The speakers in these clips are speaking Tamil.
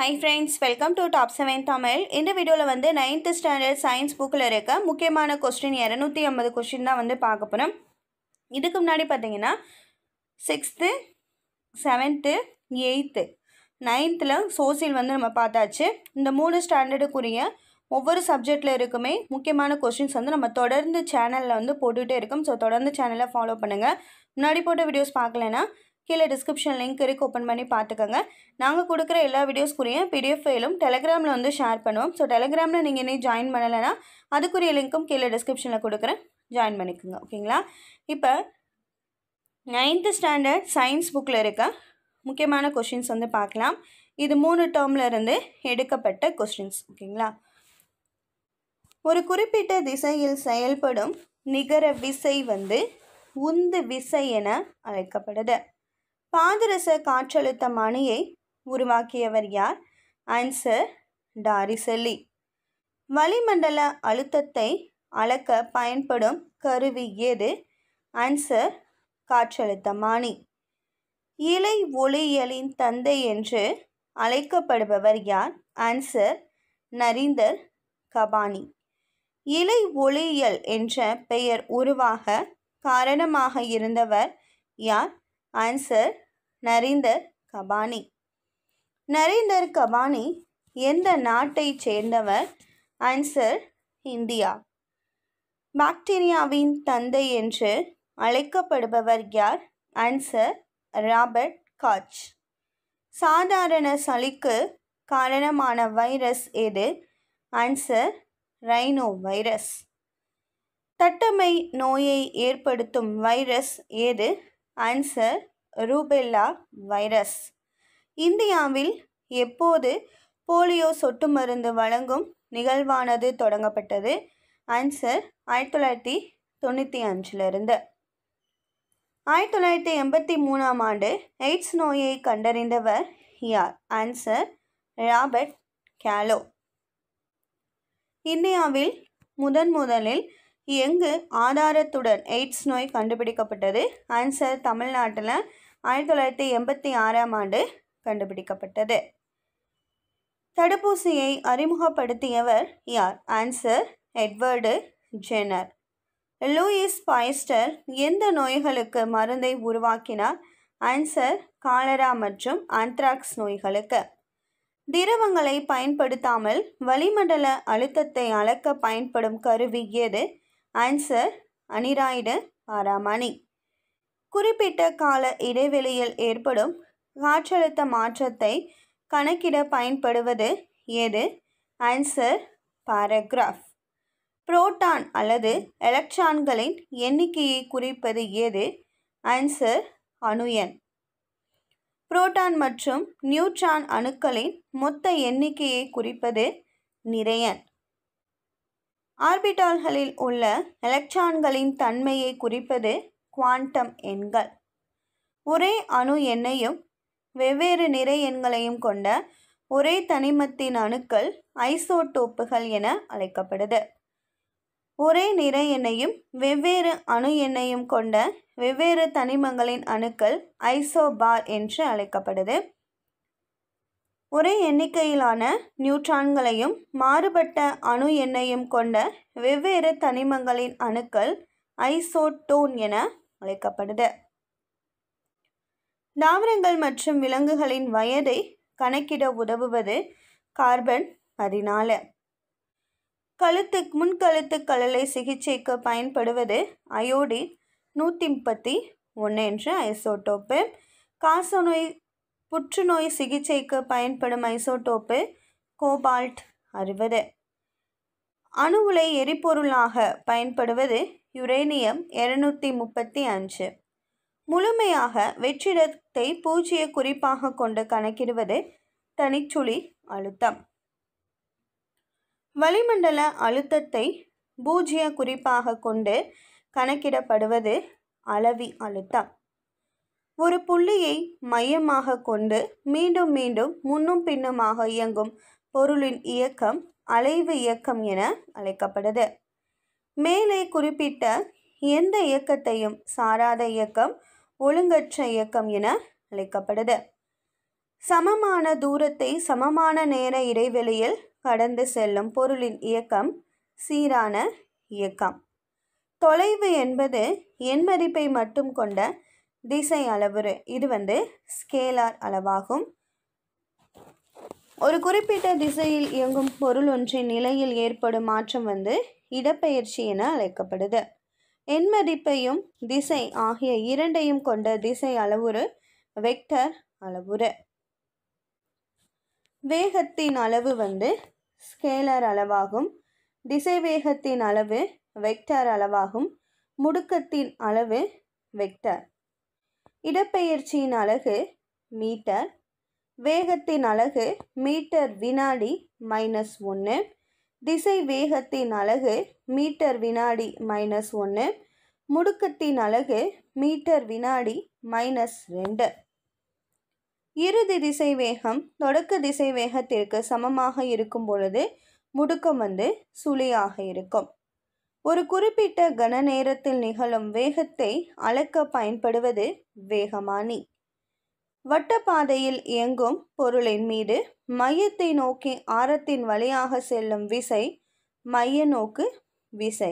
high friends welcome to top seven Tamil இந்த வீடியோவில் வந்து நைன்த்து ஸ்டாண்டர்ட் சயின்ஸ் புக்கில் இருக்க முக்கியமான கொஸ்டின் இரநூத்தி ஐம்பது கொஸ்டின் தான் வந்து பார்க்க போகிறோம் இதுக்கு முன்னாடி பார்த்தீங்கன்னா சிக்ஸ்த்து செவன்த்து எயித்து நைன்த்தில் சோசியல் வந்து நம்ம பார்த்தாச்சு இந்த மூணு ஸ்டாண்டர்டுக்குரிய ஒவ்வொரு சப்ஜெக்டில் இருக்குமே முக்கியமான கொஸ்டின்ஸ் வந்து நம்ம தொடர்ந்து சேனலில் வந்து போட்டுகிட்டே இருக்கோம் ஸோ தொடர்ந்து சேனலை ஃபாலோ பண்ணுங்கள் முன்னாடி போட்ட வீடியோஸ் பார்க்கலன்னா கீழே டிஸ்கிரிப்ஷன் லிங்க் இருக்கு ஓப்பன் பண்ணி பார்த்துக்கோங்க நாங்கள் கொடுக்குற எல்லா வீடியோஸ்க்குரியும் பிடிஎஃப் ஃபைலும் டெலகிராமில் வந்து ஷேர் பண்ணுவோம் ஸோ டெலகிராமில் நீங்கள் இன்னும் ஜாயின் பண்ணலைன்னா அதுக்குரிய லிங்க்கும் கீழே டிஸ்கிரிப்ஷனில் கொடுக்குறேன் ஜாயின் பண்ணிக்கோங்க ஓகேங்களா இப்போ நைன்த்து ஸ்டாண்டர்ட் சயின்ஸ் புக்கில் இருக்க முக்கியமான கொஷின்ஸ் வந்து பார்க்கலாம் இது மூணு டேர்மில் இருந்து எடுக்கப்பட்ட கொஸ்டின்ஸ் ஓகேங்களா ஒரு குறிப்பிட்ட திசையில் செயல்படும் நிகர விசை வந்து உந்து விசை என அழைக்கப்படுது பாதரச காற்றழுத்த மணியை உருவாக்கியவர் யார் ஆன்சர் டாரிசெல்லி வளிமண்டல அழுத்தத்தை அளக்க பயன்படும் கருவி எது ஆன்சர் மாணி இலை ஒளியியலின் தந்தை என்று அழைக்கப்படுபவர் யார் ஆன்சர் நரீந்தர் கபானி இலை ஒளியியல் என்ற பெயர் உருவாக காரணமாக இருந்தவர் யார் ஆன்சர் நரீந்தர் கபானி நரீந்தர் கபானி எந்த நாட்டை சேர்ந்தவர் ஆன்சர் இந்தியா பாக்டீரியாவின் தந்தை என்று அழைக்கப்படுபவர் யார் ஆன்சர் ராபர்ட் காட்ச் சாதாரண சளிக்கு காரணமான வைரஸ் எது ஆன்சர் ரைனோ வைரஸ் தட்டமை நோயை ஏற்படுத்தும் வைரஸ் ஏது ஆன்சர் ரூபெல்லா வைரஸ் இந்தியாவில் எப்போது போலியோ சொட்டு மருந்து வழங்கும் நிகழ்வானது தொடங்கப்பட்டது ஆன்சர் ஆயிரத்தி தொள்ளாயிரத்தி தொண்ணூற்றி அஞ்சிலிருந்து ஆயிரத்தி தொள்ளாயிரத்தி எண்பத்தி மூணாம் ஆண்டு எய்ட்ஸ் நோயை கண்டறிந்தவர் யார் ஆன்சர் ராபர்ட் கேலோ இந்தியாவில் முதன் முதலில் எங்கு ஆதாரத்துடன் எய்ட்ஸ் நோய் கண்டுபிடிக்கப்பட்டது ஆன்சர் தமிழ்நாட்டில் ஆயிரத்தி தொள்ளாயிரத்தி எண்பத்தி ஆறாம் ஆண்டு கண்டுபிடிக்கப்பட்டது தடுப்பூசியை அறிமுகப்படுத்தியவர் யார் answer Edward Jenner Louis Pasteur எந்த நோய்களுக்கு மருந்தை உருவாக்கினார் ஆன்சர் காலரா மற்றும் ஆந்த்ராக்ஸ் நோய்களுக்கு திரவங்களை பயன்படுத்தாமல் வளிமண்டல அழுத்தத்தை அளக்க பயன்படும் கருவி எது ஆன்சர் அனிராய்டு பாராமணி குறிப்பிட்ட கால இடைவெளியில் ஏற்படும் காற்றழுத்த மாற்றத்தை கணக்கிட பயன்படுவது எது ஆன்சர் பாராகிராஃப் புரோட்டான் அல்லது எலக்ட்ரான்களின் எண்ணிக்கையை குறிப்பது எது ஆன்சர் அணு எண் புரோட்டான் மற்றும் நியூட்ரான் அணுக்களின் மொத்த எண்ணிக்கையை குறிப்பது நிறையன் ஆர்பிட்டால்களில் உள்ள எலக்ட்ரான்களின் தன்மையை குறிப்பது குவாண்டம் எண்கள் ஒரே அணு எண்ணையும் வெவ்வேறு நிறை எண்களையும் கொண்ட ஒரே தனிமத்தின் அணுக்கள் ஐசோடோப்புகள் என அழைக்கப்படுது ஒரே நிறை எண்ணையும் வெவ்வேறு அணு எண்ணையும் கொண்ட வெவ்வேறு தனிமங்களின் அணுக்கள் ஐசோபார் என்று அழைக்கப்படுது ஒரே எண்ணிக்கையிலான நியூட்ரான்களையும் மாறுபட்ட அணு எண்ணையும் கொண்ட வெவ்வேறு தனிமங்களின் அணுக்கள் ஐசோட்டோன் என அழைக்கப்படுது தாவரங்கள் மற்றும் விலங்குகளின் வயதை கணக்கிட உதவுவது கார்பன் பதினாலு கழுத்து முன்கழுத்து கழலை சிகிச்சைக்கு பயன்படுவது அயோடின் நூற்றி முப்பத்தி ஒன்று என்ற ஐசோட்டோப்பு காசநோய் புற்றுநோய் சிகிச்சைக்கு பயன்படும் ஐசோட்டோப்பு கோபால்ட் அறுபது அணு உலை எரிபொருளாக பயன்படுவது யுரேனியம் இருநூத்தி முப்பத்தி அஞ்சு முழுமையாக வெற்றிடத்தை பூஜ்ய குறிப்பாக கொண்டு கணக்கிடுவது தனிச்சுழி அழுத்தம் வளிமண்டல அழுத்தத்தை பூஜ்ய குறிப்பாக கொண்டு கணக்கிடப்படுவது அளவி அழுத்தம் ஒரு புள்ளியை மையமாக கொண்டு மீண்டும் மீண்டும் முன்னும் பின்னுமாக இயங்கும் பொருளின் இயக்கம் அலைவு இயக்கம் என அழைக்கப்படுது மேலே குறிப்பிட்ட எந்த இயக்கத்தையும் சாராத இயக்கம் ஒழுங்கற்ற இயக்கம் என அழைக்கப்படுது சமமான தூரத்தை சமமான நேர இடைவெளியில் கடந்து செல்லும் பொருளின் இயக்கம் சீரான இயக்கம் தொலைவு என்பது எண் மதிப்பை மட்டும் கொண்ட திசை அளவுரு இது வந்து ஸ்கேலார் அளவாகும் ஒரு குறிப்பிட்ட திசையில் இயங்கும் பொருள் ஒன்றின் நிலையில் ஏற்படும் மாற்றம் வந்து இடப்பெயர்ச்சி என அழைக்கப்படுது எண்மதிப்பையும் திசை ஆகிய இரண்டையும் கொண்ட திசை அளவுரு வெக்டர் அளவுரு வேகத்தின் அளவு வந்து ஸ்கேலர் அளவாகும் திசை வேகத்தின் அளவு வெக்டர் அளவாகும் முடுக்கத்தின் அளவு வெக்டர் இடப்பெயர்ச்சியின் அழகு மீட்டர் வேகத்தின் அழகு மீட்டர் வினாடி மைனஸ் ஒன்று திசை வேகத்தின் அலகு மீட்டர் வினாடி மைனஸ் ஒன்று முடுக்கத்தின் அலகு மீட்டர் வினாடி மைனஸ் ரெண்டு இறுதி திசை வேகம் தொடக்க திசை வேகத்திற்கு சமமாக இருக்கும் பொழுது முடுக்கம் வந்து சுழியாக இருக்கும் ஒரு குறிப்பிட்ட கன நேரத்தில் நிகழும் வேகத்தை அளக்க பயன்படுவது வேகமானி வட்டப்பாதையில் இயங்கும் பொருளின் மீது மையத்தை நோக்கி ஆரத்தின் வழியாக செல்லும் விசை மைய நோக்கு விசை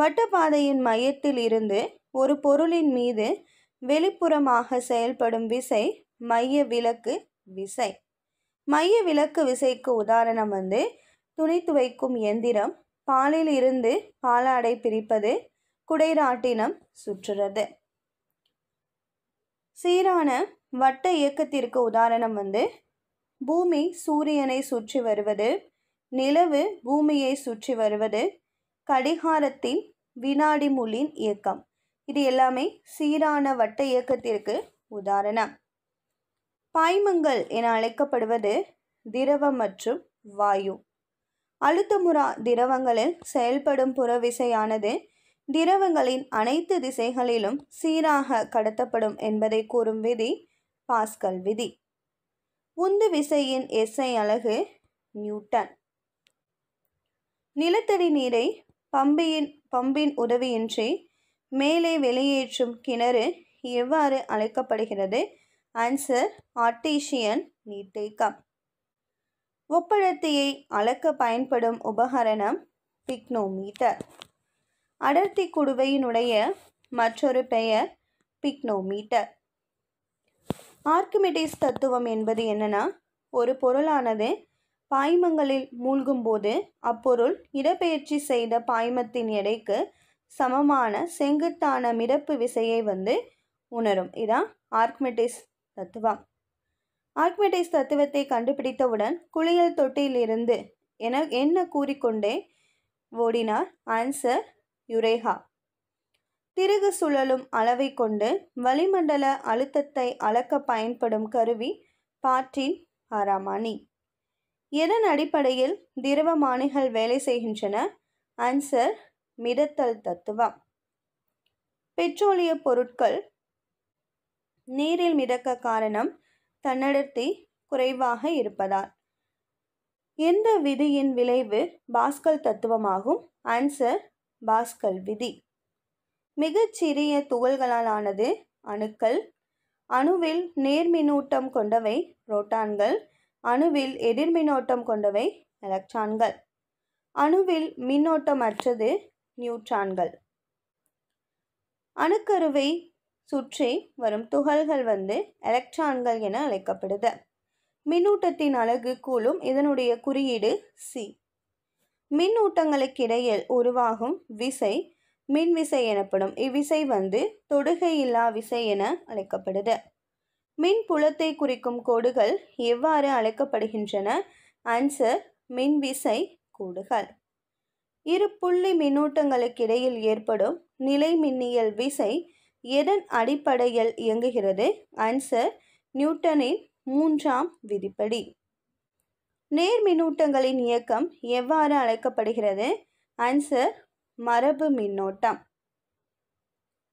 வட்டப்பாதையின் மையத்தில் இருந்து ஒரு பொருளின் மீது வெளிப்புறமாக செயல்படும் விசை மைய விலக்கு விசை மைய விலக்கு விசைக்கு உதாரணம் வந்து துணி துவைக்கும் எந்திரம் பாலில் இருந்து பாலாடை பிரிப்பது குடைராட்டினம் சுற்றுறது சீரான வட்ட இயக்கத்திற்கு உதாரணம் வந்து பூமி சூரியனை சுற்றி வருவது நிலவு பூமியை சுற்றி வருவது கடிகாரத்தின் வினாடி முள்ளின் இயக்கம் இது எல்லாமே சீரான வட்ட இயக்கத்திற்கு உதாரணம் பாய்மங்கள் என அழைக்கப்படுவது திரவம் மற்றும் வாயு அழுத்தமுறா திரவங்களில் செயல்படும் புறவிசையானது திரவங்களின் அனைத்து திசைகளிலும் சீராக கடத்தப்படும் என்பதை கூறும் விதி பாஸ்கல் விதி உந்து விசையின் எஸ்ஐ அலகு நியூட்டன் நிலத்தடி நீரை பம்பியின் பம்பின் உதவியின்றி மேலே வெளியேற்றும் கிணறு எவ்வாறு அழைக்கப்படுகிறது ஆன்சர் ஆர்டிஷியன் நீர்த்தேக்கம் ஒப்படத்தியை அளக்க பயன்படும் உபகரணம் பிக்னோமீட்டர் அடர்த்தி குடுவையினுடைய மற்றொரு பெயர் பிக்னோமீட்டர் ஆர்கிமிடிஸ் தத்துவம் என்பது என்னன்னா ஒரு பொருளானது பாய்மங்களில் மூழ்கும்போது அப்பொருள் இடப்பெயர்ச்சி செய்த பாய்மத்தின் எடைக்கு சமமான செங்குத்தான மிதப்பு விசையை வந்து உணரும் இதான் ஆர்க்மெட்டிஸ் தத்துவம் ஆர்க்மெட்டிஸ் தத்துவத்தை கண்டுபிடித்தவுடன் குளியல் தொட்டியிலிருந்து என என்ன கூறிக்கொண்டே ஓடினார் ஆன்சர் யுரேகா திருகு சுழலும் அளவை கொண்டு வளிமண்டல அழுத்தத்தை அளக்க பயன்படும் கருவி பாற்றின் ஆராமணி எதன் அடிப்படையில் திரவமானிகள் வேலை செய்கின்றன ஆன்சர் மிதத்தல் தத்துவம் பெட்ரோலிய பொருட்கள் நீரில் மிதக்க காரணம் தன்னடர்த்தி குறைவாக இருப்பதால் எந்த விதியின் விளைவு பாஸ்கல் தத்துவமாகும் ஆன்சர் பாஸ்கல் விதி மிகச்சிறிய துகள்களால் ஆனது அணுக்கள் அணுவில் நேர்மின்னூட்டம் கொண்டவை புரோட்டான்கள் அணுவில் எதிர்மின்னோட்டம் கொண்டவை எலக்ட்ரான்கள் அணுவில் மின்னோட்டம் அற்றது நியூட்ரான்கள் அணுக்கருவை சுற்றி வரும் துகள்கள் வந்து எலக்ட்ரான்கள் என அழைக்கப்படுது மின்னூட்டத்தின் அலகு கூலும் இதனுடைய குறியீடு சி மின்னூட்டங்களுக்கிடையில் உருவாகும் விசை மின்விசை எனப்படும் இவ்விசை வந்து தொடுகையில்லா விசை என அழைக்கப்படுது மின் புலத்தை குறிக்கும் கோடுகள் எவ்வாறு அழைக்கப்படுகின்றன ஆன்சர் மின்விசை கோடுகள் இரு புள்ளி மின்னூட்டங்களுக்கிடையில் ஏற்படும் நிலை மின்னியல் விசை எதன் அடிப்படையில் இயங்குகிறது ஆன்சர் நியூட்டனின் மூன்றாம் விதிப்படி நேர்மின்னூட்டங்களின் இயக்கம் எவ்வாறு அழைக்கப்படுகிறது ஆன்சர் மரபு மின்னோட்டம்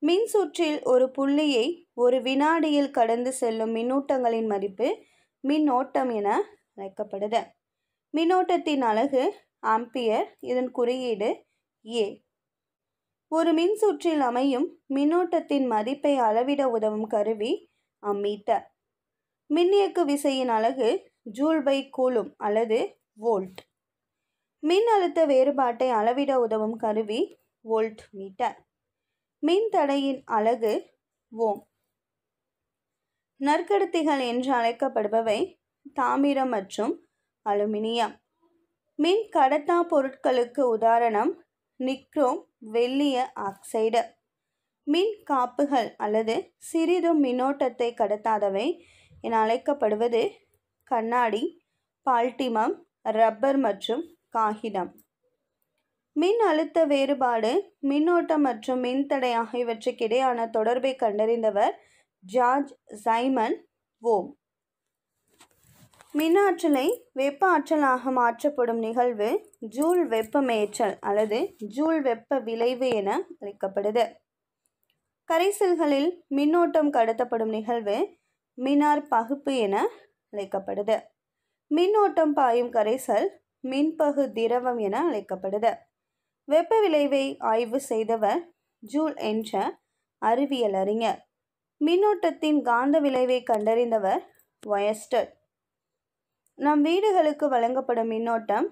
மின்சுற்றில் ஒரு புள்ளியை ஒரு வினாடியில் கடந்து செல்லும் மின்னூட்டங்களின் மதிப்பு மின்னோட்டம் என அழைக்கப்படுது மின்னோட்டத்தின் அலகு ஆம்பியர் இதன் குறியீடு ஏ ஒரு மின்சுற்றில் அமையும் மின்னோட்டத்தின் மதிப்பை அளவிட உதவும் கருவி அம்மீட்டர் மின்னியக்கு விசையின் அலகு ஜூல் பை கூலும் அல்லது வோல்ட் மின் அழுத்த வேறுபாட்டை அளவிட உதவும் கருவி வோல்ட் மீட்டர் மின் தடையின் அலகு ஓம் நற்கடத்திகள் என்று அழைக்கப்படுபவை தாமிரம் மற்றும் அலுமினியம் மின் கடத்தா பொருட்களுக்கு உதாரணம் நிக்ரோம் வெள்ளிய ஆக்சைடு மின் காப்புகள் அல்லது சிறிதும் மின்னோட்டத்தை கடத்தாதவை என அழைக்கப்படுவது கண்ணாடி பால்டிமம் ரப்பர் மற்றும் காகிதம் மின் அழுத்த வேறுபாடு மின்னோட்டம் மற்றும் மின்தடை ஆகியவற்றுக்கிடையான தொடர்பை கண்டறிந்தவர் ஜார்ஜ் சைமன் ஓம் மின்னாற்றலை வெப்ப ஆற்றலாக மாற்றப்படும் நிகழ்வு ஜூல் வெப்பமேற்றல் அல்லது ஜூல் வெப்ப விளைவு என அழைக்கப்படுது கரைசல்களில் மின்னோட்டம் கடத்தப்படும் நிகழ்வு மினார் பகுப்பு என அழைக்கப்படுது மின்னோட்டம் பாயும் கரைசல் மின்பகு திரவம் என அழைக்கப்படுது வெப்ப விளைவை ஆய்வு செய்தவர் ஜூல் என்ற அறிவியல் அறிஞர் மின்னோட்டத்தின் காந்த விளைவை கண்டறிந்தவர் வயஸ்டர் நம் வீடுகளுக்கு வழங்கப்படும் மின்னோட்டம்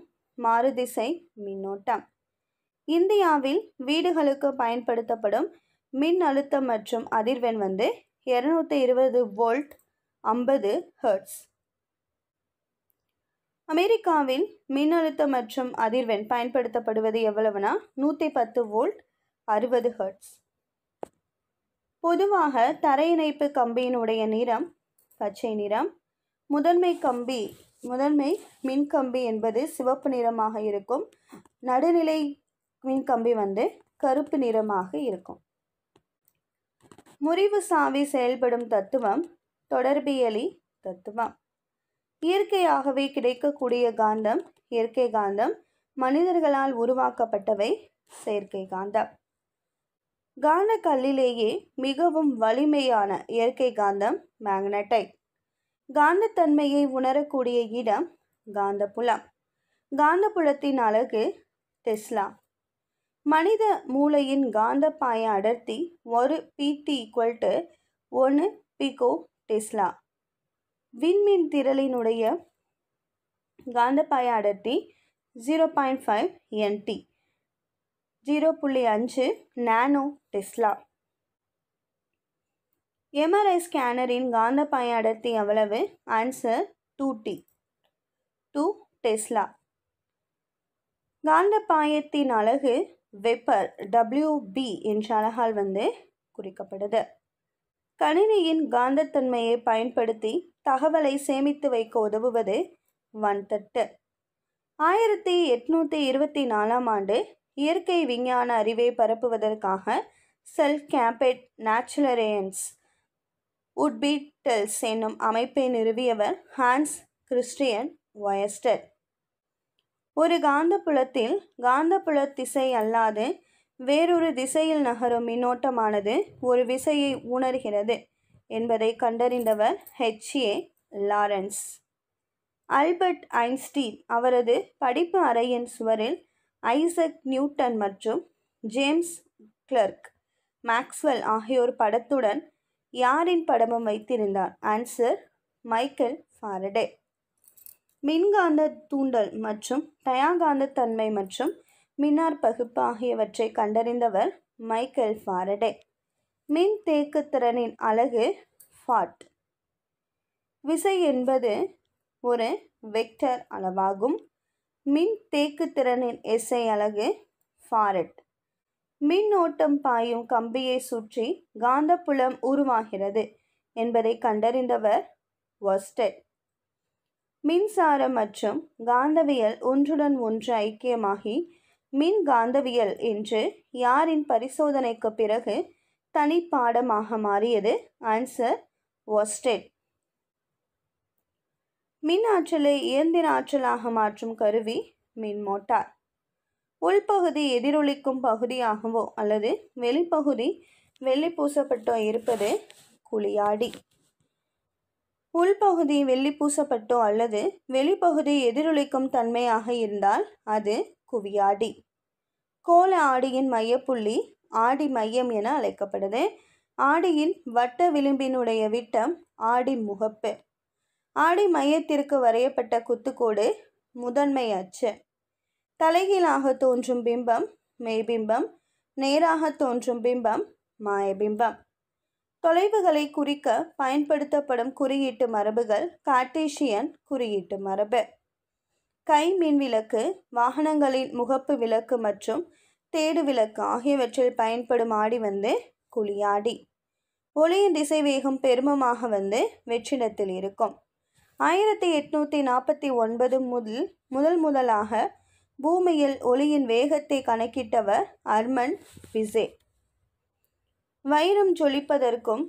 மாறுதிசை மின்னோட்டம் இந்தியாவில் வீடுகளுக்கு பயன்படுத்தப்படும் மின் அழுத்தம் மற்றும் அதிர்வெண் வந்து இரநூத்தி இருபது வோல்ட் ஐம்பது ஹர்ட்ஸ் அமெரிக்காவில் மின்னழுத்த மற்றும் அதிர்வெண் பயன்படுத்தப்படுவது எவ்வளவுனா நூற்றி பத்து வோல்ட் அறுபது ஹர்ட்ஸ் பொதுவாக தரையிணைப்பு இணைப்பு கம்பியினுடைய நிறம் பச்சை நிறம் முதன்மை கம்பி முதன்மை மின்கம்பி என்பது சிவப்பு நிறமாக இருக்கும் நடுநிலை மின்கம்பி வந்து கருப்பு நிறமாக இருக்கும் முறிவு சாவி செயல்படும் தத்துவம் தொடர்பியலி தத்துவம் இயற்கையாகவே கிடைக்கக்கூடிய காந்தம் இயற்கை காந்தம் மனிதர்களால் உருவாக்கப்பட்டவை செயற்கை காந்தம் காந்த கல்லிலேயே மிகவும் வலிமையான இயற்கை காந்தம் மேக்னடைட் காந்தத்தன்மையை உணரக்கூடிய இடம் காந்தப்புலம் காந்தப்புலத்தின் அழகு டெஸ்லா மனித மூளையின் காந்த பாய அடர்த்தி ஒரு பிடி ஈக்குவல் டு ஒன்று பிகோ டெஸ்லா விண்மீன் திரளினுடைய காந்தப்பாய அடர்த்தி zero point five NT zero புள்ளி அஞ்சு நானோ டெஸ்லா எம்ஆர்ஐ ஸ்கேனரின் காந்தப்பாய அடர்த்தி எவ்வளவு answer two T two tesla காந்தப்பாயத்தின் அழகு வெப்பர் டபிள்யூபி என்ற அழகால் வந்து குறிக்கப்படுது கணினியின் காந்தத்தன்மையை பயன்படுத்தி தகவலை சேமித்து வைக்க உதவுவது வன்தட்டு ஆயிரத்தி எட்நூற்றி இருபத்தி நாலாம் ஆண்டு இயற்கை விஞ்ஞான அறிவை பரப்புவதற்காக செல் கேம்பெட் நேச்சுரேன்ஸ் உட்பீட்டல்ஸ் என்னும் அமைப்பை நிறுவியவர் ஹான்ஸ் கிறிஸ்டியன் வயஸ்டர் ஒரு காந்தப்புலத்தில் காந்தப்புல திசை அல்லாது வேறொரு திசையில் நகரும் மின்னோட்டமானது ஒரு விசையை உணர்கிறது என்பதை கண்டறிந்தவர் ஹெச்ஏ லாரன்ஸ் ஆல்பர்ட் ஐன்ஸ்டீன் அவரது படிப்பு அறையின் சுவரில் ஐசக் நியூட்டன் மற்றும் ஜேம்ஸ் கிளர்க் மேக்ஸ்வெல் ஆகியோர் படத்துடன் யாரின் படமும் வைத்திருந்தார் ஆன்சர் மைக்கேல் ஃபாரடே மின்காந்த தூண்டல் மற்றும் தயாகாந்த தன்மை மற்றும் மின்னார் பகுப்பு ஆகியவற்றை கண்டறிந்தவர் மைக்கேல் ஃபாரடே மின் தேக்குத்திறனின் அழகு ஃபாட் விசை என்பது ஒரு வெக்டர் அளவாகும் மின் தேக்குத்திறனின் எஸ்ஐ அலகு ஃபாரட் மின்னோட்டம் பாயும் கம்பியை சுற்றி காந்தப்புலம் உருவாகிறது என்பதை கண்டறிந்தவர் வொஸ்டட் மின்சாரம் மற்றும் காந்தவியல் ஒன்றுடன் ஒன்று ஐக்கியமாகி மின் காந்தவியல் என்று யாரின் பரிசோதனைக்கு பிறகு தனிப்பாடமாக மாறியது ஆன்சர் ஒஸ்டெட் மின் ஆற்றலை இயந்திர ஆற்றலாக மாற்றும் கருவி மின் மோட்டார் உள்பகுதி எதிரொலிக்கும் பகுதியாகவோ அல்லது வெளிப்பகுதி வெள்ளி பூசப்பட்டோ இருப்பது குளியாடி உள்பகுதி வெள்ளி பூசப்பட்டோ அல்லது வெளிப்பகுதி எதிரொலிக்கும் தன்மையாக இருந்தால் அது குவியாடி கோல ஆடியின் மையப்புள்ளி ஆடி மையம் என அழைக்கப்படுது ஆடியின் வட்ட விளிம்பினுடைய விட்டம் ஆடி முகப்பு ஆடி மையத்திற்கு வரையப்பட்ட குத்துக்கோடு முதன்மை அச்சு தலைகீழாக தோன்றும் பிம்பம் மெய்பிம்பம் நேராக தோன்றும் பிம்பம் மாயபிம்பம் தொலைவுகளை குறிக்க பயன்படுத்தப்படும் குறியீட்டு மரபுகள் கார்டேஷியன் குறியீட்டு மரபு கை மின் விளக்கு வாகனங்களின் முகப்பு விளக்கு மற்றும் தேடு விளக்கு ஆகியவற்றில் பயன்படும் ஆடி வந்து குழியாடி ஒளியின் திசை வேகம் பெருமமாக வந்து வெற்றிடத்தில் இருக்கும் ஆயிரத்தி எட்நூற்றி நாற்பத்தி ஒன்பது முதல் முதல் முதலாக பூமியில் ஒளியின் வேகத்தை கணக்கிட்டவர் அர்மன் பிசே வைரம் ஜொலிப்பதற்கும்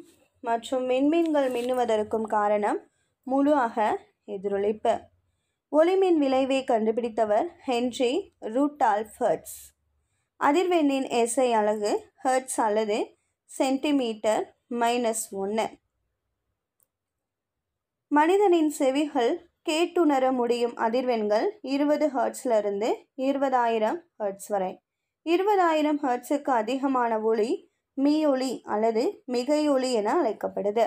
மற்றும் மின்மீன்கள் மின்னுவதற்கும் காரணம் முழு அக எதிரொலிப்பு ஒளிமின் விளைவை கண்டுபிடித்தவர் ஹென்றி ரூட்டால்ஃபர்ட்ஸ் அதிர்வெண்ணின் எஸ்ஐ அலகு ஹர்ட்ஸ் அல்லது சென்டிமீட்டர் மைனஸ் ஒன்று மனிதனின் செவிகள் கேட்டுணர முடியும் அதிர்வெண்கள் இருபது ஹர்ட்ஸ்லேருந்து இருபதாயிரம் ஹர்ட்ஸ் வரை இருபதாயிரம் ஹர்ட்ஸுக்கு அதிகமான ஒளி மீயொளி அல்லது மிகையொளி என அழைக்கப்படுது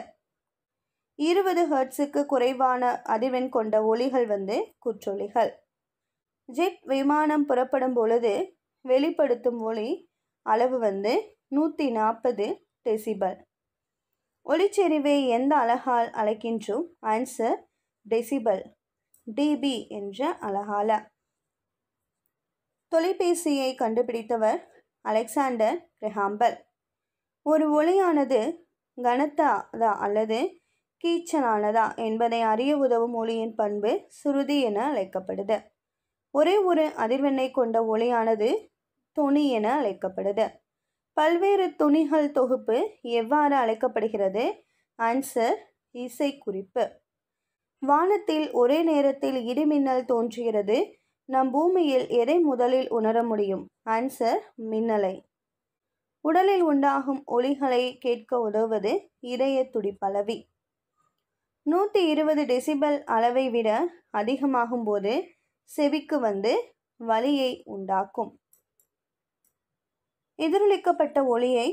இருபது ஹர்ட்ஸுக்கு குறைவான அதிர்வெண் கொண்ட ஒளிகள் வந்து குற்றொலிகள் ஜெட் விமானம் புறப்படும் பொழுது வெளிப்படுத்தும் ஒளி அளவு வந்து நூற்றி நாற்பது டெசிபல் ஒளிச்செறிவை எந்த அழகால் அழைக்கின்றோம் ஆன்சர் டெசிபல் டிபி என்ற அழகால தொலைபேசியை கண்டுபிடித்தவர் அலெக்சாண்டர் கிரஹாம்பல் ஒரு ஒளியானது கனத்தாதா அல்லது கீச்சலானதா என்பதை அறிய உதவும் ஒளியின் பண்பு சுருதி என அழைக்கப்படுது ஒரே ஒரு அதிர்வெண்ணை கொண்ட ஒளியானது துணி என அழைக்கப்படுது பல்வேறு துணிகள் தொகுப்பு எவ்வாறு அழைக்கப்படுகிறது ஆன்சர் இசை குறிப்பு வானத்தில் ஒரே நேரத்தில் இடிமின்னல் தோன்றுகிறது நம் பூமியில் எதை முதலில் உணர முடியும் ஆன்சர் மின்னலை உடலில் உண்டாகும் ஒலிகளை கேட்க உதவுவது இதய துடிப்பளவி நூற்றி இருபது டெசிபல் அளவை விட அதிகமாகும் போது செவிக்கு வந்து வலியை உண்டாக்கும் எதிரொலிக்கப்பட்ட ஒளியை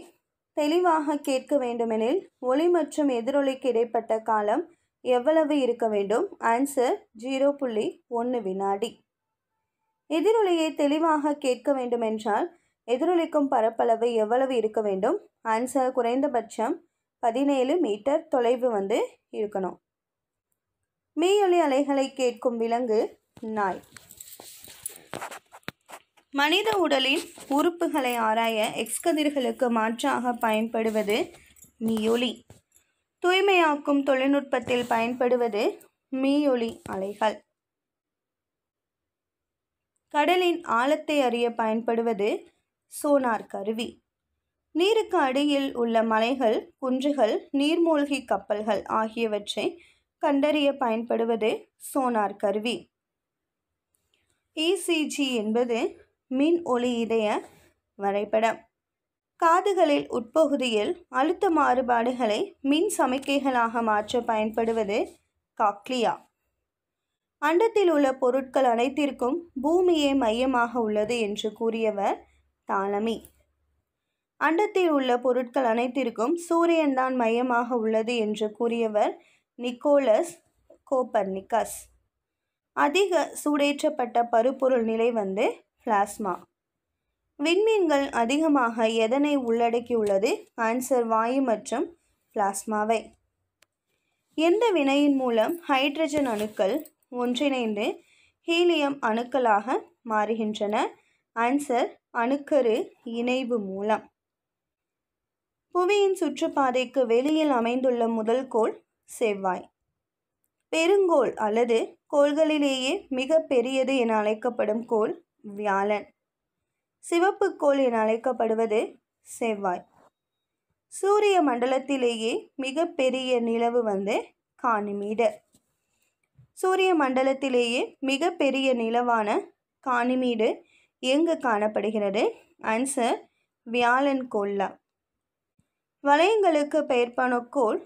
தெளிவாக கேட்க வேண்டுமெனில் ஒளி மற்றும் எதிரொலிக்கு இடைப்பட்ட காலம் எவ்வளவு இருக்க வேண்டும் ஆன்சர் ஜீரோ புள்ளி ஒன்று வினாடி எதிரொலியை தெளிவாக கேட்க வேண்டுமென்றால் எதிரொலிக்கும் பரப்பளவு எவ்வளவு இருக்க வேண்டும் ஆன்சர் குறைந்தபட்சம் பதினேழு மீட்டர் தொலைவு வந்து இருக்கணும் மீயொலி அலைகளை கேட்கும் விலங்கு நாய் மனித உடலின் உறுப்புகளை ஆராய எக்ஸ்கதிர்களுக்கு மாற்றாக பயன்படுவது மீயொலி தூய்மையாக்கும் தொழில்நுட்பத்தில் பயன்படுவது மீயொலி அலைகள் கடலின் ஆழத்தை அறிய பயன்படுவது சோனார் கருவி நீருக்கு அடியில் உள்ள மலைகள் குன்றுகள் நீர்மூழ்கி கப்பல்கள் ஆகியவற்றை கண்டறிய பயன்படுவது சோனார் கருவி இசிஜி e என்பது மின் ஒளியிடைய வரைபடம் காதுகளில் உட்பகுதியில் அழுத்த மாறுபாடுகளை மின் சமிக்கைகளாக மாற்ற பயன்படுவது காக்லியா அண்டத்தில் உள்ள பொருட்கள் அனைத்திற்கும் பூமியே மையமாக உள்ளது என்று கூறியவர் தாலமி அண்டத்தில் உள்ள பொருட்கள் அனைத்திற்கும் சூரியன்தான் மையமாக உள்ளது என்று கூறியவர் நிக்கோலஸ் கோப்பர்னிக்கஸ் அதிக சூடேற்றப்பட்ட பருப்பொருள் நிலை வந்து பிளாஸ்மா விண்மீன்கள் அதிகமாக எதனை உள்ளடக்கியுள்ளது ஆன்சர் வாயு மற்றும் பிளாஸ்மாவை எந்த வினையின் மூலம் ஹைட்ரஜன் அணுக்கள் ஒன்றிணைந்து ஹீலியம் அணுக்களாக மாறுகின்றன ஆன்சர் அணுக்கரு இணைவு மூலம் புவியின் சுற்றுப்பாதைக்கு வெளியில் அமைந்துள்ள முதல் கோள் செவ்வாய் பெருங்கோள் அல்லது கோள்களிலேயே மிக பெரியது என அழைக்கப்படும் கோள் வியாழன் சிவப்பு கோள் என அழைக்கப்படுவது செவ்வாய் சூரிய மண்டலத்திலேயே மிகப்பெரிய நிலவு வந்து காணிமீடு சூரிய மண்டலத்திலேயே மிகப்பெரிய நிலவான காணிமீடு எங்கு காணப்படுகிறது ஆன்சர் வியாழன் கோல்ல வளையங்களுக்கு பெயர்ப்பான கோள்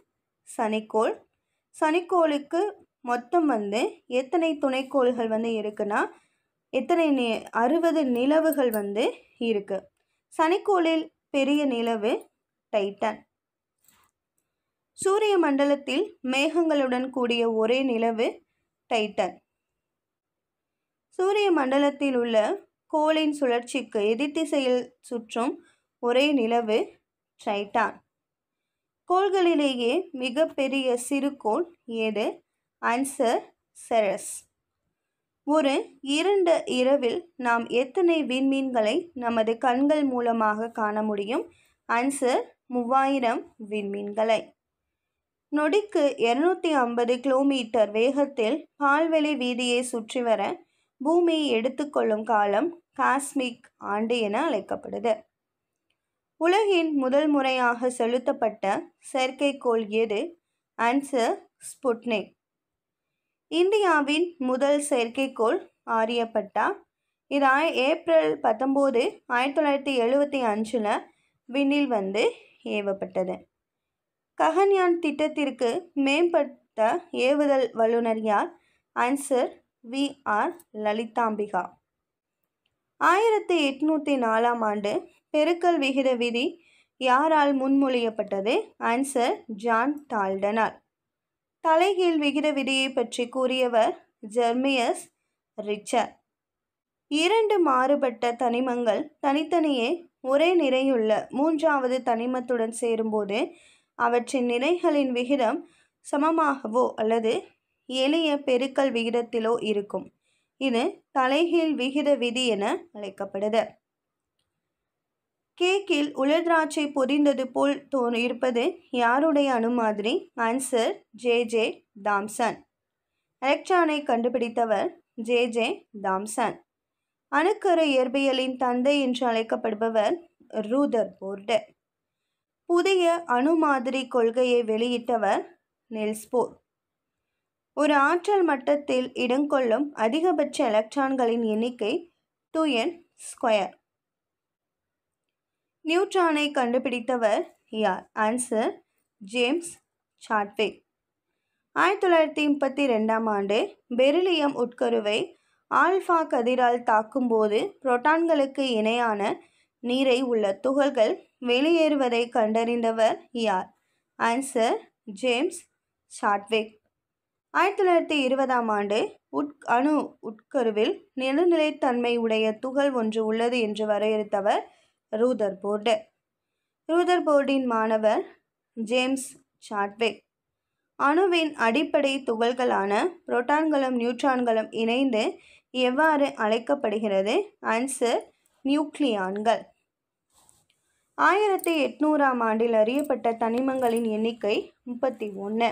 சனிக்கோள் சனிக்கோளுக்கு மொத்தம் வந்து எத்தனை துணைக்கோள்கள் வந்து இருக்குன்னா எத்தனை நி அறுபது நிலவுகள் வந்து இருக்குது சனிக்கோளில் பெரிய நிலவு டைட்டன் சூரிய மண்டலத்தில் மேகங்களுடன் கூடிய ஒரே நிலவு டைட்டன் சூரிய மண்டலத்தில் உள்ள கோளின் சுழற்சிக்கு எதிர்த்திசையில் சுற்றும் ஒரே நிலவு டைட்டான் கோள்களிலேயே மிகப்பெரிய சிறுகோள் ஏது ஆன்சர் செரஸ் ஒரு இரண்டு இரவில் நாம் எத்தனை விண்மீன்களை நமது கண்கள் மூலமாக காண முடியும் ஆன்சர் மூவாயிரம் விண்மீன்களை நொடிக்கு இருநூத்தி ஐம்பது கிலோமீட்டர் வேகத்தில் பால்வெளி வீதியை சுற்றி வர பூமி எடுத்துக்கொள்ளும் காலம் காஸ்மிக் ஆண்டு என அழைக்கப்படுது உலகின் முதல் முறையாக செலுத்தப்பட்ட செயற்கைக்கோள் எது ஆன்சர் ஸ்புட்னிக் இந்தியாவின் முதல் செயற்கைக்கோள் ஆரியப்பட்டா இது ஏப்ரல் பத்தொம்போது ஆயிரத்தி தொள்ளாயிரத்தி எழுபத்தி அஞ்சில் விண்ணில் வந்து ஏவப்பட்டது ககன்யான் திட்டத்திற்கு மேம்பட்ட ஏவுதல் வல்லுநர் யார் ஆன்சர் வி ஆர் லலிதாம்பிகா ஆயிரத்தி எட்நூற்றி நாலாம் ஆண்டு பெருக்கல் விகித விதி யாரால் முன்மொழியப்பட்டது ஆன்சர் ஜான் டால்டனால் தலைகீழ் விகித விதியை பற்றி கூறியவர் ஜெர்மியஸ் ரிச்சர் இரண்டு மாறுபட்ட தனிமங்கள் தனித்தனியே ஒரே நிறையுள்ள மூன்றாவது தனிமத்துடன் சேரும்போது அவற்றின் நிறைகளின் விகிதம் சமமாகவோ அல்லது எளிய பெருக்கல் விகிதத்திலோ இருக்கும் இது தலைகீழ் விகித விதி என அழைக்கப்படுது கேக்கில் உலர்திராட்சை திராட்சை பொதிந்தது போல் தோ இருப்பது யாருடைய அணுமாதிரி ஆன்சர் ஜே ஜே தாம்சன் எலக்ட்ரானை கண்டுபிடித்தவர் ஜே ஜே தாம்சன் அணுக்கர இயற்பியலின் தந்தை என்று அழைக்கப்படுபவர் ரூதர் போர்டு புதிய அணு மாதிரி கொள்கையை வெளியிட்டவர் நெல்ஸ்போர் ஒரு ஆற்றல் மட்டத்தில் இடங்கொள்ளும் அதிகபட்ச எலக்ட்ரான்களின் எண்ணிக்கை டூ என் ஸ்கொயர் நியூட்ரானை கண்டுபிடித்தவர் யார் ஆன்சர் ஜேம்ஸ் சாட்வே ஆயிரத்தி தொள்ளாயிரத்தி முப்பத்தி ரெண்டாம் ஆண்டு பெரிலியம் உட்கருவை ஆல்ஃபா கதிரால் தாக்கும்போது புரோட்டான்களுக்கு இணையான நீரை உள்ள துகள்கள் வெளியேறுவதை கண்டறிந்தவர் யார் ஆன்சர் ஜேம்ஸ் சாட்வே ஆயிரத்தி தொள்ளாயிரத்தி இருபதாம் ஆண்டு உட் அணு உட்கருவில் நெடுநிலைத்தன்மை உடைய துகள் ஒன்று உள்ளது என்று வரையறுத்தவர் ரூதர்போர்டு ரூதர்போர்டின் மாணவர் ஜேம்ஸ் சாட்விக் அணுவின் அடிப்படை துகள்களான புரோட்டான்களும் நியூட்ரான்களும் இணைந்து எவ்வாறு அழைக்கப்படுகிறது ஆன்சர் நியூக்ளியான்கள் ஆயிரத்தி எட்நூறாம் ஆண்டில் அறியப்பட்ட தனிமங்களின் எண்ணிக்கை முப்பத்தி ஒன்று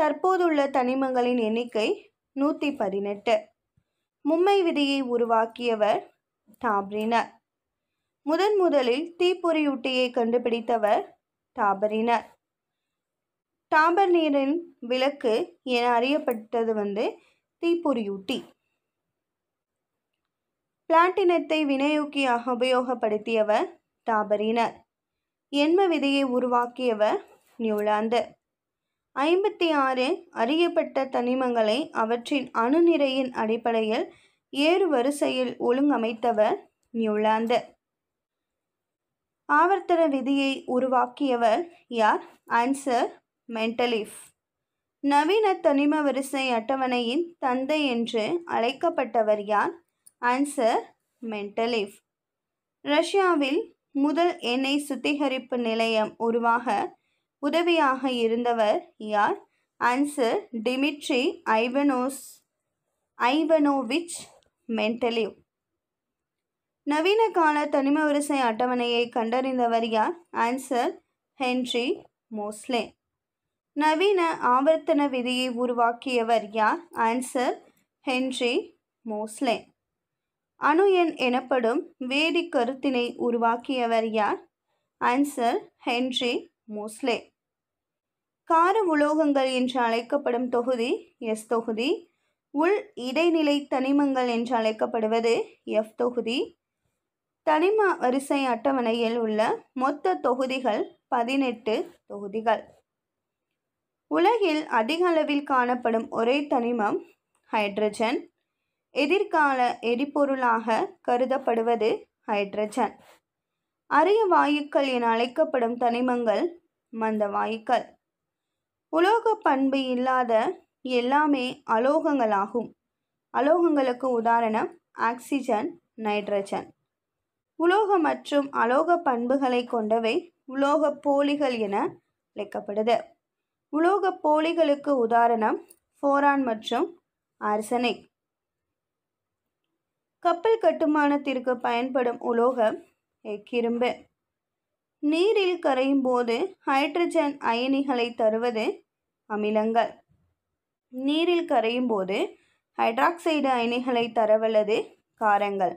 தற்போதுள்ள தனிமங்களின் எண்ணிக்கை நூற்றி பதினெட்டு மும்மை விதியை உருவாக்கியவர் டாப்ரினர் முதன் முதலில் தீப்பொறியூட்டியை கண்டுபிடித்தவர் டாபரினர் டாபர் நீரின் விளக்கு என அறியப்பட்டது வந்து தீப்பொறியூட்டி பிளாட்டினத்தை வினையூக்கியாக உபயோகப்படுத்தியவர் டாபரினர் எண்ம விதையை உருவாக்கியவர் நியூலாந்து ஐம்பத்தி ஆறு அறியப்பட்ட தனிமங்களை அவற்றின் அணுநிறையின் அடிப்படையில் ஏறு வரிசையில் ஒழுங்கமைத்தவர் நியூலாந்து ஆவர்த்தன விதியை உருவாக்கியவர் யார் ஆன்சர் மென்டலிஃப் நவீன தனிம வரிசை அட்டவணையின் தந்தை என்று அழைக்கப்பட்டவர் யார் ஆன்சர் மென்டலிஃப் ரஷ்யாவில் முதல் எண்ணெய் சுத்திகரிப்பு நிலையம் உருவாக உதவியாக இருந்தவர் யார் ஆன்சர் டிமிட்ரி ஐவனோஸ் ஐவனோவிச் மென்டலிவ் நவீன கால தனிம வரிசை அட்டவணையை கண்டறிந்தவர் யார் ஆன்சர் ஹென்றி மோஸ்லே நவீன ஆவர்த்தன விதியை உருவாக்கியவர் யார் ஆன்சர் ஹென்றி மோஸ்லே அணு எண் எனப்படும் வேதி கருத்தினை உருவாக்கியவர் யார் ஆன்சர் ஹென்றி மோஸ்லே கார உலோகங்கள் என்று அழைக்கப்படும் தொகுதி எஸ் தொகுதி உள் இடைநிலை தனிமங்கள் என்று அழைக்கப்படுவது எஃப் தொகுதி தனிம வரிசை அட்டவணையில் உள்ள மொத்த தொகுதிகள் பதினெட்டு தொகுதிகள் உலகில் அதிக அளவில் காணப்படும் ஒரே தனிமம் ஹைட்ரஜன் எதிர்கால எரிபொருளாக கருதப்படுவது ஹைட்ரஜன் அரிய வாயுக்கள் என அழைக்கப்படும் தனிமங்கள் மந்த வாயுக்கள் உலோக பண்பு இல்லாத எல்லாமே அலோகங்களாகும் அலோகங்களுக்கு உதாரணம் ஆக்சிஜன் நைட்ரஜன் உலோக மற்றும் அலோக பண்புகளை கொண்டவை உலோக போலிகள் என அழைக்கப்படுது உலோக போலிகளுக்கு உதாரணம் ஃபோரான் மற்றும் ஆர்சனிக் கப்பல் கட்டுமானத்திற்கு பயன்படும் உலோகம் எக்கிரும்பு நீரில் கரையும் போது ஹைட்ரஜன் அயனிகளை தருவது அமிலங்கள் நீரில் கரையும் போது ஹைட்ராக்சைடு அயனிகளை தரவல்லது காரங்கள்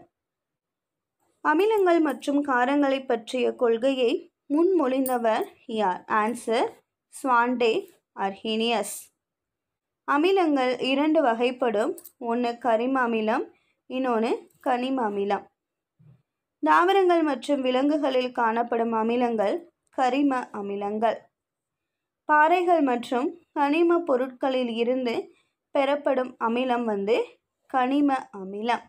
அமிலங்கள் மற்றும் காரங்களை பற்றிய கொள்கையை முன்மொழிந்தவர் யார் ஆன்சர் ஸ்வான்டே அர்ஹினியஸ் அமிலங்கள் இரண்டு வகைப்படும் ஒன்று கரிம அமிலம் இன்னொன்று கனிம அமிலம் தாவரங்கள் மற்றும் விலங்குகளில் காணப்படும் அமிலங்கள் கரிம அமிலங்கள் பாறைகள் மற்றும் கனிம பொருட்களில் இருந்து பெறப்படும் அமிலம் வந்து கனிம அமிலம்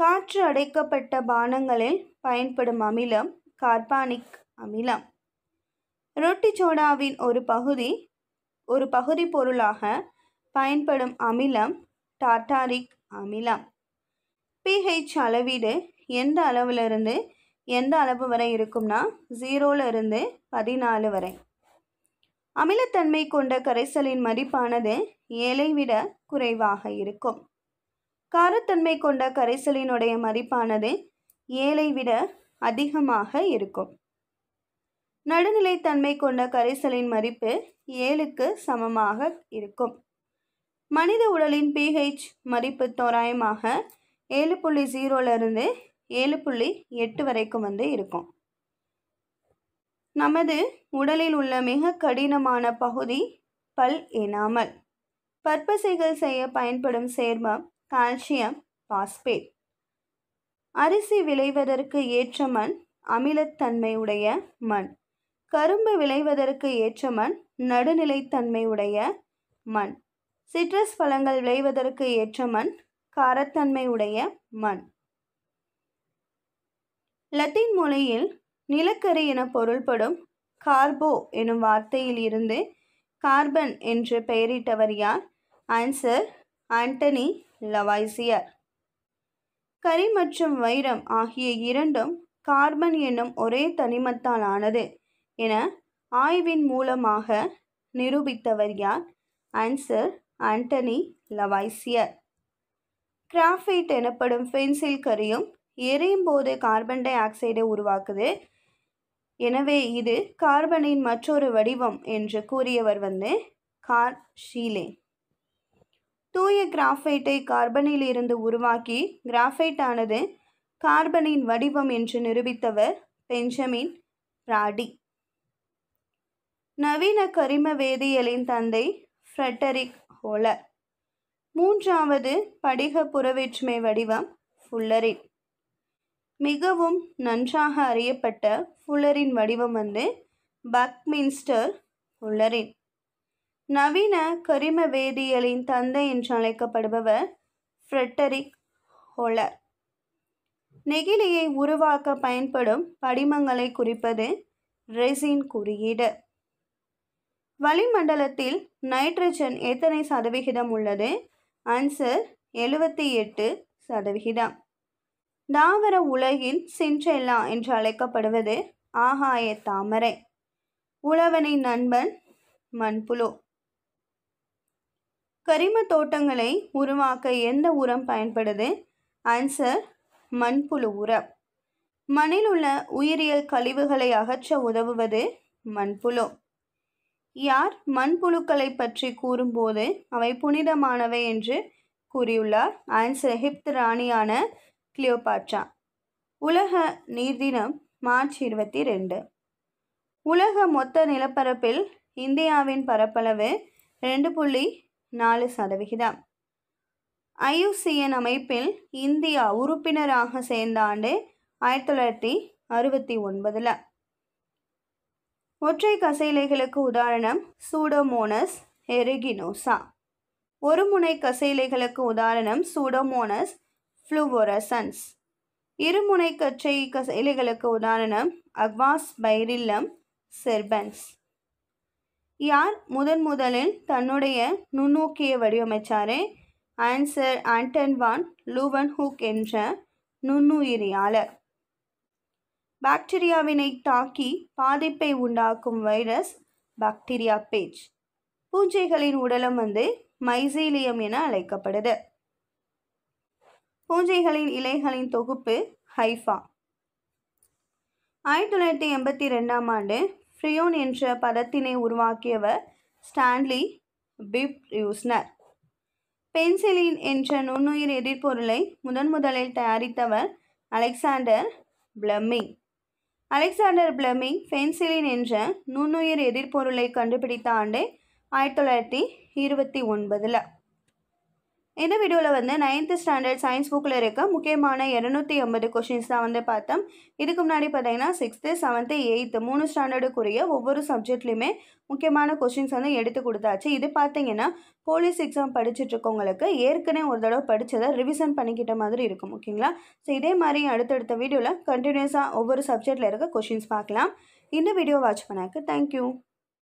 காற்று அடைக்கப்பட்ட பானங்களில் பயன்படும் அமிலம் கார்பானிக் அமிலம் ரொட்டி சோடாவின் ஒரு பகுதி ஒரு பகுதி பொருளாக பயன்படும் அமிலம் டாட்டாரிக் அமிலம் பிஹெச் அளவீடு எந்த அளவிலிருந்து எந்த அளவு வரை இருக்கும்னா ஜீரோலிருந்து பதினாலு வரை அமிலத்தன்மை கொண்ட கரைசலின் மதிப்பானது ஏழை விட குறைவாக இருக்கும் காரத்தன்மை கொண்ட கரைசலினுடைய மதிப்பானது ஏழை விட அதிகமாக இருக்கும் நடுநிலைத்தன்மை கொண்ட கரைசலின் மதிப்பு ஏழுக்கு சமமாக இருக்கும் மனித உடலின் பிஹெச் மதிப்பு தோராயமாக ஏழு புள்ளி ஜீரோலிருந்து ஏழு புள்ளி எட்டு வரைக்கும் வந்து இருக்கும் நமது உடலில் உள்ள மிக கடினமான பகுதி பல் எனாமல் பற்பசைகள் செய்ய பயன்படும் சேர்மம் கால்சியம் பாஸ்பேட் அரிசி விளைவதற்கு ஏற்ற மண் அமிலத்தன்மையுடைய மண் கரும்பு விளைவதற்கு ஏற்ற மண் நடுநிலைத்தன்மையுடைய மண் சிட்ரஸ் பழங்கள் விளைவதற்கு ஏற்ற மண் காரத்தன்மையுடைய மண் லத்தீன் மொழியில் நிலக்கரி என பொருள்படும் கார்போ எனும் வார்த்தையில் இருந்து கார்பன் என்று பெயரிட்டவர் யார் ஆன்சர் ஆண்டனி லவாய்சியர் கரி மற்றும் வைரம் ஆகிய இரண்டும் கார்பன் என்னும் ஒரே தனிமத்தால் ஆனது என ஆய்வின் மூலமாக நிரூபித்தவர் யார் ஆன்சர் ஆண்டனி லவாய்சியர் கிராஃபைட் எனப்படும் பென்சில் கரியும் எரியும் போது கார்பன் டை ஆக்சைடை உருவாக்குது எனவே இது கார்பனின் மற்றொரு வடிவம் என்று கூறியவர் வந்து கார் ஷீலே தூய கிராஃபைட்டை கார்பனில் இருந்து உருவாக்கி கிராஃபைட் ஆனது கார்பனின் வடிவம் என்று நிரூபித்தவர் பெஞ்சமின் ராடி நவீன கரிம வேதியியலின் தந்தை ஃப்ரெட்டரிக் ஹோலர் மூன்றாவது படிக புறவேற்றுமை வடிவம் ஃபுல்லரின் மிகவும் நன்றாக அறியப்பட்ட ஃபுல்லரின் வடிவம் வந்து பக்மின்ஸ்டர் ஃபுல்லரின் நவீன கரிம வேதியியலின் தந்தை என்று அழைக்கப்படுபவர் ஃப்ரெட்டரிக் ஹோலர் நெகிழியை உருவாக்க பயன்படும் படிமங்களை குறிப்பது ரெசின் குறியீடு வளிமண்டலத்தில் நைட்ரஜன் எத்தனை சதவிகிதம் உள்ளது ஆன்சர் எழுபத்தி எட்டு சதவிகிதம் தாவர உலகின் சின்றெல்லா என்று அழைக்கப்படுவது ஆகாய தாமரை உழவனின் நண்பன் மண்புழு கரிம தோட்டங்களை உருவாக்க எந்த உரம் பயன்படுது ஆன்சர் மண்புழு உரம் மண்ணில் உள்ள உயிரியல் கழிவுகளை அகற்ற உதவுவது மண்புழு யார் மண்புழுக்களை பற்றி கூறும்போது அவை புனிதமானவை என்று கூறியுள்ளார் ஆன்சர் எகிப்து ராணியான கிளியோபாட்சா உலக நீர் தினம் மார்ச் இருபத்தி ரெண்டு உலக மொத்த நிலப்பரப்பில் இந்தியாவின் பரப்பளவு ரெண்டு புள்ளி நாலு சதவிகிதம் ஐயுசிஎன் அமைப்பில் இந்தியா உறுப்பினராக சேர்ந்த ஆண்டு ஆயிரத்தி தொள்ளாயிரத்தி அறுபத்தி ஒன்பதில் ஒற்றை கசைலைகளுக்கு உதாரணம் சூடோமோனஸ் எரிகினோசா ஒருமுனை கசைலைகளுக்கு உதாரணம் சூடோமோனஸ் ஃப்ளூவோரசன்ஸ் இருமுனை கச்சை கசைலைகளுக்கு உதாரணம் அக்வாஸ் பைரில்லம் செர்பன்ஸ் யார் முதன் முதலில் தன்னுடைய நுண்ணோக்கியை வடிவமைச்சாரே answer Anton van Leeuwenhoek என்ற நுண்ணுயிரியாளர் பாக்டீரியாவினை தாக்கி பாதிப்பை உண்டாக்கும் வைரஸ் பாக்டீரியா பேஜ் பூஞ்சைகளின் உடலம் வந்து மைசீலியம் என அழைக்கப்படுது பூஞ்சைகளின் இலைகளின் தொகுப்பு ஹைஃபா ஆயிரத்தி தொள்ளாயிரத்தி எண்பத்தி ரெண்டாம் ஆண்டு ஃப்ரியோன் என்ற பதத்தினை உருவாக்கியவர் ஸ்டான்லி பிப் ரியூஸ்னர் பென்சிலின் என்ற நுண்ணுயிர் எதிர்பொருளை முதன் முதலில் தயாரித்தவர் Alexander Fleming Alexander Fleming penicillin என்ற நுண்ணுயிர் எதிர்பொருளை கண்டுபிடித்த ஆண்டு ஆயிரத்தி தொள்ளாயிரத்தி இருபத்தி ஒன்பதில் இந்த வீடியோவில் வந்து நைன்த்து ஸ்டாண்டர்ட் சயின்ஸ் புக்கில் இருக்க முக்கியமான இரநூத்தி எண்பது கொஷின்ஸ் தான் வந்து பார்த்தோம் இதுக்கு முன்னாடி பார்த்தீங்கன்னா சிக்ஸ்த்து செவன்த்து எயித்து மூணு ஸ்டாண்டர்டுக்குரிய ஒவ்வொரு சப்ஜெக்ட்லையுமே முக்கியமான கொஷின்ஸ் வந்து எடுத்து கொடுத்தாச்சு இது பார்த்தீங்கன்னா போலீஸ் எக்ஸாம் இருக்கவங்களுக்கு ஏற்கனவே ஒரு தடவை படித்ததை ரிவிசன் பண்ணிக்கிட்ட மாதிரி இருக்கும் ஓகேங்களா ஸோ இதே மாதிரி அடுத்தடுத்த வீடியோவில் கண்டினியூஸாக ஒவ்வொரு சப்ஜெக்டில் இருக்க கொஷின்ஸ் பார்க்கலாம் இந்த வீடியோ வாட்ச் பண்ணாக்கு தேங்க்யூ